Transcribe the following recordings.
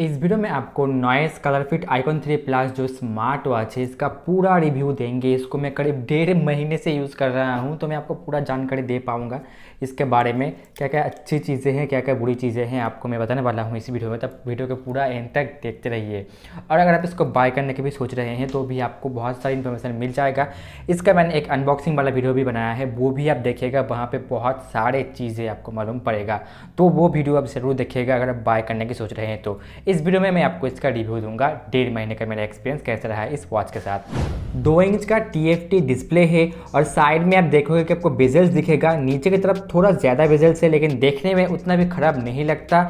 इस वीडियो में आपको Noise ColorFit three plus जो स्मार्ट वॉच है इसका पूरा रिव्यू देंगे इसको मैं करीब डेढ़ महीने से यूज़ कर रहा हूँ तो मैं आपको पूरा जानकारी दे पाऊँगा इसके बारे में क्या क्या अच्छी चीज़ें हैं क्या क्या बुरी चीज़ें हैं आपको मैं बताने वाला हूँ इस वीडियो में तब वीडियो के पूरा एंड तक देखते रहिए और अगर आप इसको बाय करने की भी सोच रहे हैं तो भी आपको बहुत सारी इन्फॉर्मेशन मिल जाएगा इसका मैंने एक अनबॉक्सिंग वाला वीडियो भी बनाया है वो भी आप देखिएगा वहाँ पर बहुत सारे चीज़ें आपको मालूम पड़ेगा तो वो वीडियो आप ज़रूर देखिएगा अगर आप बाय करने की सोच रहे हैं तो इस वीडियो में मैं आपको इसका रिव्यू दूंगा डेढ़ महीने का मेरा एक्सपीरियंस कैसा रहा है इस वॉच के साथ दो इंच का टी डिस्प्ले है और साइड में आप देखोगे कि आपको बेजल्स दिखेगा नीचे की तरफ थोड़ा ज़्यादा बेजल्स है लेकिन देखने में उतना भी ख़राब नहीं लगता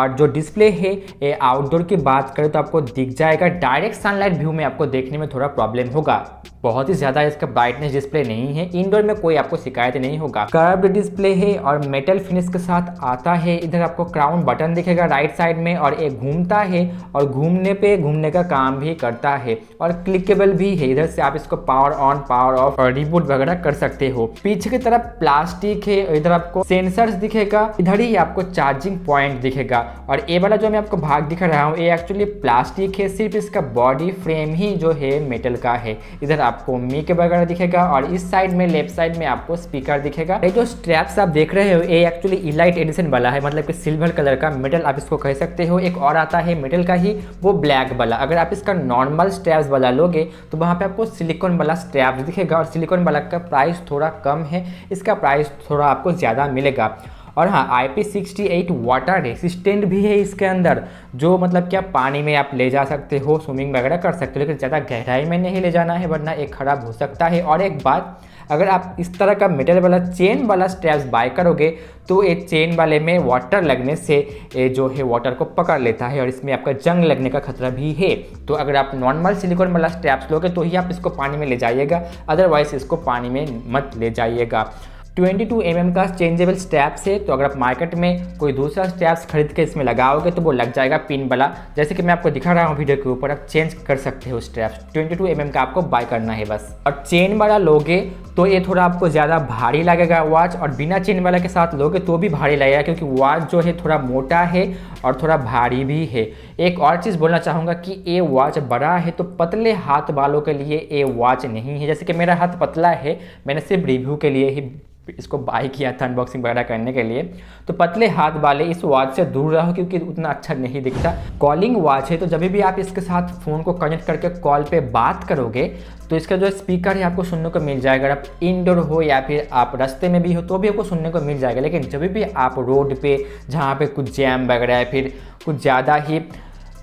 और जो डिस्प्ले है ये आउटडोर की बात करें तो आपको दिख जाएगा डायरेक्ट सनलाइट व्यू में आपको देखने में थोड़ा प्रॉब्लम होगा बहुत ही ज़्यादा इसका ब्राइटनेस डिस्प्ले नहीं है इंडोर में कोई आपको शिकायत नहीं होगा कर्ब डिस्प्ले है और मेटल फिनिश के साथ आता है इधर आपको क्राउन बटन दिखेगा राइट साइड में और एक घूमता है और घूमने पे घूमने का काम भी करता है और क्लिकेबल भी है इधर से आप इसको पावर ऑन पावर ऑफ और रिबूट वगैरह कर सकते हो पीछे की तरफ प्लास्टिक है इधर आपको सेंसर दिखेगा इधर ही आपको चार्जिंग पॉइंट दिखेगा और ये वाला जो मैं आपको भाग दिखा रहा हूँ ये एक्चुअली प्लास्टिक है सिर्फ इसका बॉडी फ्रेम ही जो है मेटल का है इधर आपको मी के बगैर दिखेगा और इस साइड में लेफ्ट साइड में आपको स्पीकर दिखेगा ये जो स्ट्रैप्स आप देख रहे हो ये एक्चुअली इलाइट एडिशन वाला है मतलब कि सिल्वर कलर का मेटल आप इसको कह सकते हो एक और आता है मेटल का ही वो ब्लैक वाला अगर आप इसका नॉर्मल स्ट्रैप्स वाला लोगे तो वहाँ पर आपको सिलिकॉन वाला स्ट्रैप दिखेगा और सिलिकॉन वाला का प्राइस थोड़ा कम है इसका प्राइस थोड़ा आपको ज़्यादा मिलेगा और हाँ I P sixty eight water resistant भी है इसके अंदर जो मतलब क्या पानी में आप ले जा सकते हो स्विमिंग वगैरह कर सकते हो लेकिन ज़्यादा गहराई में नहीं ले जाना है वरना एक ख़राब हो सकता है और एक बात अगर आप इस तरह का मेटल वाला चेन वाला स्ट्रैप्स बाय करोगे तो ये चेन वाले में वाटर लगने से ये जो है वाटर को पकड़ लेता है और इसमें आपका जंग लगने का खतरा भी है तो अगर आप नॉर्मल सिलिकॉन वाला स्ट्रैप्स लोगे तो ही आप इसको पानी में ले जाइएगा अदरवाइज इसको पानी में मत ले जाइएगा ट्वेंटी टू एम का चेंजेबल स्टैप्स है तो अगर आप मार्केट में कोई दूसरा स्टैप्स खरीद के इसमें लगाओगे तो वो लग जाएगा पिन वाला जैसे कि मैं आपको दिखा रहा हूँ वीडियो के ऊपर आप चेंज कर सकते हो स्टैप्स ट्वेंटी टू एम का आपको बाय करना है बस और चेन वाला लोगे तो ये थोड़ा आपको ज़्यादा भारी लगेगा वॉच और बिना चेन वाला के साथ लोगे तो भी भारी लगेगा क्योंकि वॉच जो है थोड़ा मोटा है और थोड़ा भारी भी है एक और चीज़ बोलना चाहूँगा कि ये वॉच बड़ा है तो पतले हाथ वालों के लिए ये वॉच नहीं है जैसे कि मेरा हाथ पतला है मैंने सिर्फ रिव्यू के लिए ही इसको बाय किया था अनबॉक्सिंग वगैरह करने के लिए तो पतले हाथ वाले इस वॉच से दूर रहो क्योंकि उतना अच्छा नहीं दिखता कॉलिंग वॉच है तो जब भी आप इसके साथ फ़ोन को कनेक्ट करके कॉल पे बात करोगे तो इसका जो स्पीकर है आपको सुनने को मिल जाएगा आप इनडोर हो या फिर आप रास्ते में भी हो तो भी आपको सुनने को मिल जाएगा लेकिन जब भी आप रोड पे जहाँ पे कुछ जैम वगैरह है फिर कुछ ज़्यादा ही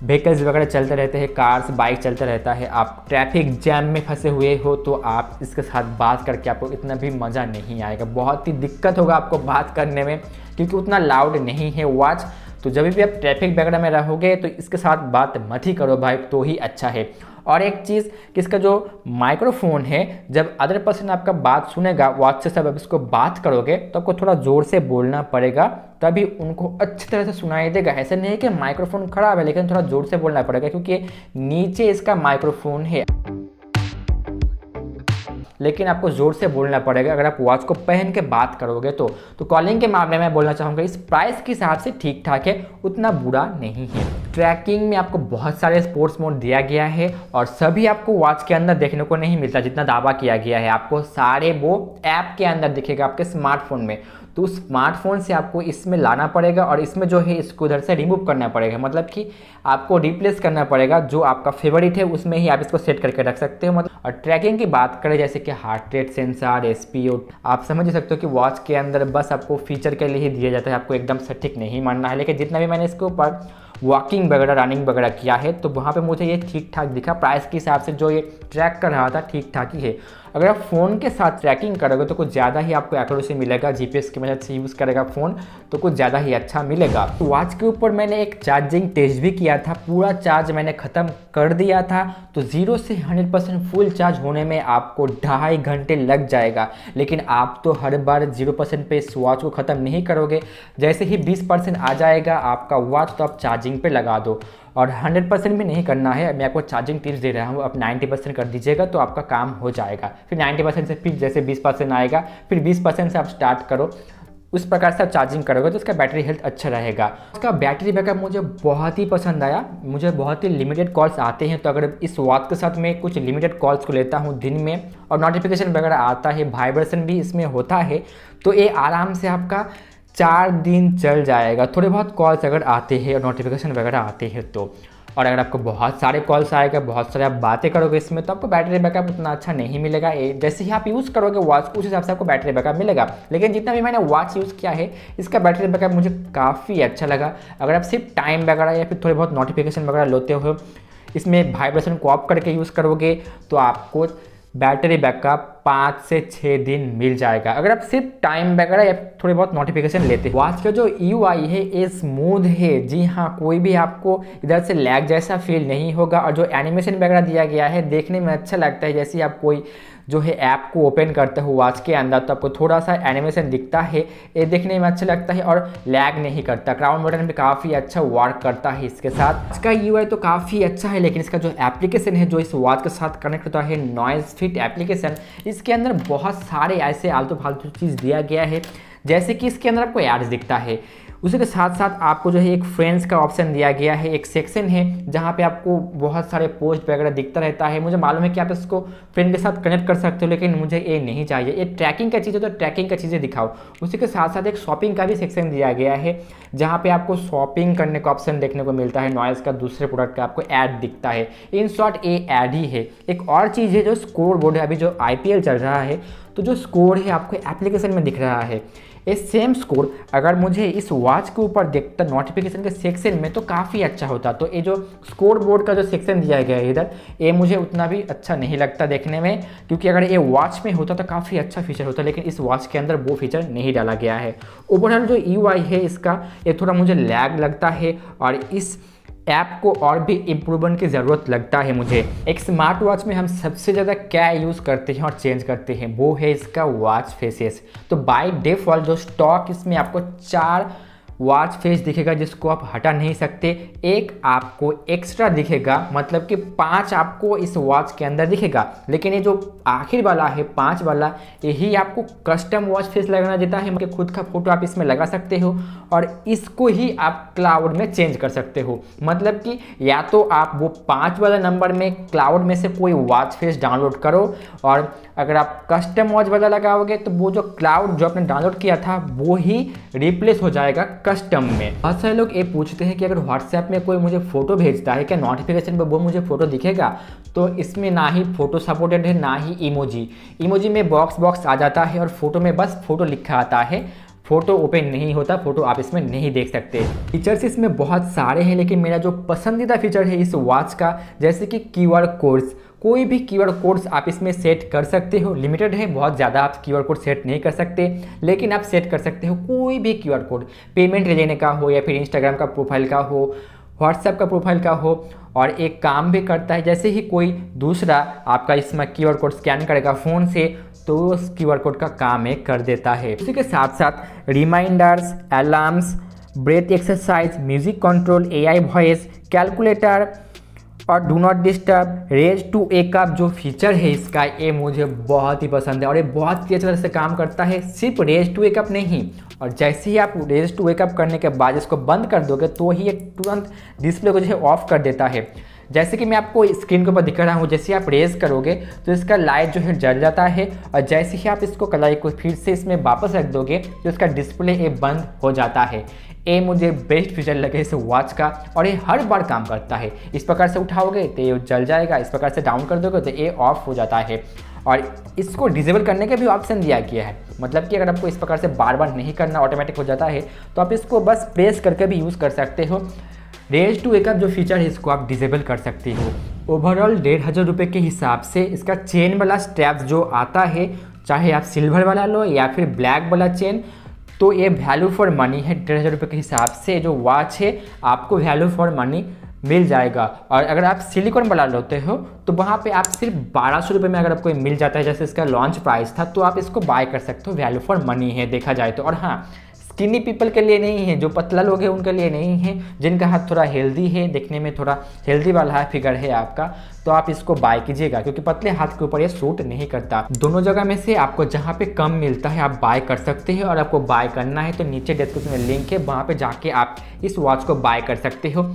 व्हीकल्स वगैरह चलते रहते हैं कार्स बाइक चलता रहता है आप ट्रैफिक जैम में फंसे हुए हो तो आप इसके साथ बात करके आपको इतना भी मज़ा नहीं आएगा बहुत ही दिक्कत होगा आपको बात करने में क्योंकि उतना लाउड नहीं है वॉच तो जब भी आप ट्रैफिक वगैरह में रहोगे तो इसके साथ बात मत ही करो भाई तो ही अच्छा है और एक चीज़ कि इसका जो माइक्रोफोन है जब अदर पर्सन आपका बात सुनेगा वो अच्छे से आप इसको बात करोगे तो आपको थोड़ा ज़ोर से बोलना पड़ेगा तभी उनको अच्छी तरह से सुनाई देगा ऐसे नहीं है कि माइक्रोफोन खराब है लेकिन थोड़ा ज़ोर से बोलना पड़ेगा क्योंकि नीचे इसका माइक्रोफोन है लेकिन आपको ज़ोर से बोलना पड़ेगा अगर आप वॉच को पहन के बात करोगे तो तो कॉलिंग के मामले में बोलना चाहूँगा इस प्राइस के हिसाब से ठीक ठाक है उतना बुरा नहीं है ट्रैकिंग में आपको बहुत सारे स्पोर्ट्स मोड दिया गया है और सभी आपको वॉच के अंदर देखने को नहीं मिलता जितना दावा किया गया है आपको सारे वो ऐप के अंदर दिखेगा आपके स्मार्टफोन में तो स्मार्टफोन से आपको इसमें लाना पड़ेगा और इसमें जो है इसको उधर से रिमूव करना पड़ेगा मतलब कि आपको रिप्लेस करना पड़ेगा जो आपका फेवरेट है उसमें ही आप इसको सेट करके रख सकते हो मतलब और ट्रैकिंग की बात करें जैसे कि हार्ट रेट सेंसार एस आप समझ सकते हो कि वॉच के अंदर बस आपको फीचर के लिए ही दिया जाता है आपको एकदम सटीक नहीं मानना है लेकिन जितना भी मैंने इसके ऊपर वॉकिंग वगैरह रनिंग वगैरह किया है तो वहाँ पे मुझे ये ठीक ठाक दिखा प्राइस के हिसाब से जो ये ट्रैक कर रहा था ठीक ठाक ही है अगर आप फ़ोन के साथ ट्रैकिंग करोगे तो कुछ ज़्यादा ही आपको एक्यूरेसी मिलेगा जीपीएस की मदद से यूज़ करेगा फ़ोन तो कुछ ज़्यादा ही अच्छा मिलेगा तो वॉच के ऊपर मैंने एक चार्जिंग टेस्ट भी किया था पूरा चार्ज मैंने ख़त्म कर दिया था तो ज़ीरो से हंड्रेड परसेंट फुल चार्ज होने में आपको ढाई घंटे लग जाएगा लेकिन आप तो हर बार जीरो परसेंट पे इस वॉच को ख़त्म नहीं करोगे जैसे ही बीस परसेंट आ जाएगा आपका वॉच तो आप चार्जिंग पे लगा दो और 100 परसेंट भी नहीं करना है मैं आपको चार्जिंग टिप्स दे रहा हूँ आप 90 परसेंट कर दीजिएगा तो आपका काम हो जाएगा फिर 90 परसेंट से फिर जैसे 20 परसेंट आएगा फिर 20 परसेंट से आप स्टार्ट करो उस प्रकार से आप चार्जिंग करोगे तो उसका बैटरी हेल्थ अच्छा रहेगा उसका बैटरी बैकअप मुझे बहुत ही पसंद आया मुझे बहुत ही लिमिटेड कॉल्स आते हैं तो अगर इस वॉच के साथ मैं कुछ लिमिटेड कॉल्स को लेता हूँ दिन में और नोटिफिकेशन वगैरह आता है वाइब्रेशन भी इसमें होता है तो ये आराम से आपका चार दिन चल जाएगा थोड़े बहुत कॉल्स अगर आते हैं और नोटिफिकेशन वगैरह आते हैं तो और अगर आपको बहुत सारे कॉल्स आएगा बहुत सारे आप बातें करोगे इसमें तो आपको बैटरी बैकअप उतना अच्छा नहीं मिलेगा जैसे ही आप यूज़ करोगे वॉच उस हिसाब से आपको बैटरी बैकअप मिलेगा लेकिन जितना भी मैंने वॉच यूज़ किया है इसका बैटरी बैकअप मुझे काफ़ी अच्छा लगा अगर आप सिर्फ टाइम वगैरह या फिर थोड़े बहुत नोटिफिकेशन वगैरह लेते हो इसमें वाइब्रेशन को ऑफ करके यूज़ करोगे तो आपको बैटरी बैकअप पाँच से छः दिन मिल जाएगा अगर आप सिर्फ टाइम वगैरह या थोड़े बहुत नोटिफिकेशन लेते हैं वॉच का जो यू है ये स्मूथ है जी हाँ कोई भी आपको इधर से लैग जैसा फील नहीं होगा और जो एनिमेशन वगैरह दिया गया है देखने में अच्छा लगता है जैसे आप कोई जो है ऐप को ओपन करते हो वॉच के अंदर तो आपको थोड़ा सा एनिमेशन दिखता है ये देखने में अच्छा लगता है और लैग नहीं करता क्राउन बटन भी काफ़ी अच्छा वर्क करता है इसके साथ इसका यू तो काफ़ी अच्छा है लेकिन इसका जो एप्लीकेशन है जो इस वॉच के साथ कनेक्ट होता है नॉइज फिट एप्लीकेशन इसके अंदर बहुत सारे ऐसे आलतू फालतू चीज़ दिया गया है जैसे कि इसके अंदर आपको एड्स दिखता है उसी के साथ साथ आपको जो है एक फ्रेंड्स का ऑप्शन दिया गया है एक सेक्शन है जहाँ पे आपको बहुत सारे पोस्ट वगैरह दिखता रहता है मुझे मालूम है कि आप इसको फ्रेंड के साथ कनेक्ट कर सकते हो लेकिन मुझे ये नहीं चाहिए एक ट्रैकिंग का चीज़ है तो ट्रैकिंग का चीज़ें दिखाओ उसी के साथ साथ एक शॉपिंग का भी सेक्शन दिया गया है जहाँ पर आपको शॉपिंग करने का ऑप्शन देखने को मिलता है नॉइज़ का दूसरे प्रोडक्ट का आपको ऐड दिखता है इन शॉर्ट ये ऐड ही है एक और चीज़ है जो स्कोर बोर्ड है अभी जो आई चल रहा है तो जो स्कोर है आपको एप्लीकेशन में दिख रहा है ये सेम स्कोर अगर मुझे इस वॉच के ऊपर देखता नोटिफिकेशन के सेक्शन में तो काफ़ी अच्छा होता तो ये जो स्कोर बोर्ड का जो सेक्शन दिया गया है इधर ये मुझे उतना भी अच्छा नहीं लगता देखने में क्योंकि अगर ये वॉच में होता तो काफ़ी अच्छा फीचर होता लेकिन इस वॉच के अंदर वो फीचर नहीं डाला गया है ओवरऑल जो यू है इसका ये थोड़ा मुझे लैग लगता है और इस ऐप को और भी इम्प्रूवमेंट की ज़रूरत लगता है मुझे एक स्मार्ट वॉच में हम सबसे ज़्यादा क्या यूज़ करते हैं और चेंज करते हैं वो है इसका वॉच फेसेस तो बाय डिफॉल्ट जो स्टॉक इसमें आपको चार वॉच फेस दिखेगा जिसको आप हटा नहीं सकते एक आपको एक्स्ट्रा दिखेगा मतलब कि पाँच आपको इस वॉच के अंदर दिखेगा लेकिन ये जो आखिर वाला है पाँच वाला यही आपको कस्टम वॉच फेस लगाना देता है मतलब खुद का फोटो आप इसमें लगा सकते हो और इसको ही आप क्लाउड में चेंज कर सकते हो मतलब कि या तो आप वो पाँच वाला नंबर में क्लाउड में से कोई वॉच फेस डाउनलोड करो और अगर आप कस्टम वॉच वाला लगाओगे तो वो जो क्लाउड जो आपने डाउनलोड किया था वो ही रिप्लेस हो जाएगा कस्टम में बहुत सारे लोग ये पूछते हैं कि अगर व्हाट्सएप में कोई मुझे फ़ोटो भेजता है क्या नोटिफिकेशन पर वो मुझे फ़ोटो दिखेगा तो इसमें ना ही फ़ोटो सपोर्टेड है ना ही इमोजी इमोजी में बॉक्स बॉक्स आ जाता है और फ़ोटो में बस फ़ोटो लिखा आता है फ़ोटो ओपन नहीं होता फ़ोटो आप इसमें नहीं देख सकते फीचर्स इसमें बहुत सारे हैं लेकिन मेरा जो पसंदीदा फीचर है इस वॉच का जैसे कि क्यू आर कोड्स कोई भी क्यू आर कोड्स आप इसमें सेट कर सकते हो लिमिटेड है बहुत ज़्यादा आप क्यू आर कोड सेट नहीं कर सकते लेकिन आप सेट कर सकते हो कोई भी क्यू आर कोड पेमेंट लेने का हो या फिर इंस्टाग्राम का प्रोफाइल का हो व्हाट्सएप का प्रोफाइल का हो और एक काम भी करता है जैसे ही कोई दूसरा आपका इसमें क्यू कोड स्कैन करेगा फ़ोन से तो उस क्यू कोड का काम एक कर देता है उसी के साथ साथ reminders alarms breath exercise music control AI voice calculator और do not disturb raise to wake up जो फीचर है इसका ये मुझे बहुत ही पसंद है और ये बहुत ही अच्छी तरह से काम करता है सिर्फ रेज टू एक अप नहीं और जैसे ही आप रेज टू वेकअप करने के बाद इसको बंद कर दोगे तो ही ये तुरंत डिस्प्ले को जो है ऑफ कर देता है जैसे कि मैं आपको स्क्रीन के ऊपर दिखा रहा हूँ जैसे आप रेज करोगे तो इसका लाइट जो है जल जाता है और जैसे ही आप इसको कलर को फिर से इसमें वापस रख दोगे तो इसका डिस्प्ले ये बंद हो जाता है ये मुझे बेस्ट फीचर लगे इस वॉच का और ये हर बार काम करता है इस प्रकार से उठाओगे तो ये जल जाएगा इस प्रकार से डाउन कर दोगे तो ये ऑफ हो जाता है और इसको डिजेबल करने का भी ऑप्शन दिया गया है मतलब कि अगर आपको इस प्रकार से बार बार नहीं करना ऑटोमेटिक हो जाता है तो आप इसको बस प्रेस करके भी यूज़ कर सकते हो रेज टू एक जो फीचर है इसको आप डिजेबल कर सकते हो ओवरऑल डेढ़ हज़ार रुपये के हिसाब से इसका चेन वाला स्ट्रैप जो आता है चाहे आप सिल्वर वाला लो या फिर ब्लैक वाला चेन तो ये वैल्यू फॉर मनी है डेढ़ हज़ार रुपये के हिसाब से जो वॉच है आपको वैल्यू फॉर मनी मिल जाएगा और अगर आप सिलिकॉन वाला लेते हो तो वहाँ पे आप सिर्फ बारह सौ रुपये में अगर आपको मिल जाता है जैसे इसका लॉन्च प्राइस था तो आप इसको बाय कर सकते हो वैल्यू फॉर मनी है देखा जाए तो और हाँ स्किनी पीपल के लिए नहीं है जो पतला लोग हैं उनके लिए नहीं है जिनका हाथ थोड़ा हेल्दी है देखने में थोड़ा हेल्दी वाला है फिगर है आपका तो आप इसको बाय कीजिएगा क्योंकि पतले हाथ के ऊपर ये सूट नहीं करता दोनों जगह में से आपको जहाँ पे कम मिलता है आप बाय कर सकते हैं और आपको बाय करना है तो नीचे डिस्क्रिप्शन में लिंक है वहाँ पर जाके आप इस वॉच को बाय कर सकते हो